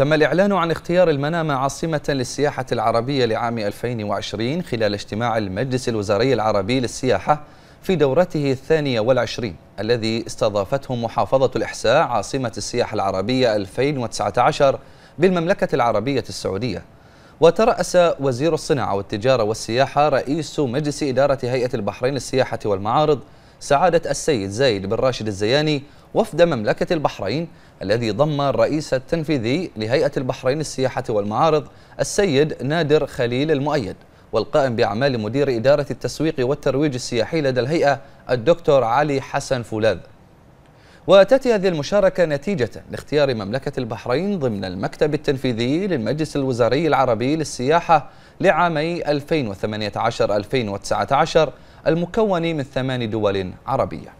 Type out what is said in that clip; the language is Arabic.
تم الإعلان عن اختيار المنامة عاصمة للسياحة العربية لعام 2020 خلال اجتماع المجلس الوزاري العربي للسياحة في دورته الثانية والعشرين الذي استضافته محافظة الإحساء عاصمة السياحة العربية 2019 بالمملكة العربية السعودية وترأس وزير الصناعة والتجارة والسياحة رئيس مجلس إدارة هيئة البحرين للسياحة والمعارض سعادة السيد زايد بن راشد الزياني وفد مملكة البحرين الذي ضم الرئيس التنفيذي لهيئة البحرين السياحة والمعارض السيد نادر خليل المؤيد والقائم بأعمال مدير إدارة التسويق والترويج السياحي لدى الهيئة الدكتور علي حسن فولاذ وتأتي هذه المشاركة نتيجة لاختيار مملكة البحرين ضمن المكتب التنفيذي للمجلس الوزاري العربي للسياحة لعامي 2018-2019 المكون من ثمان دول عربية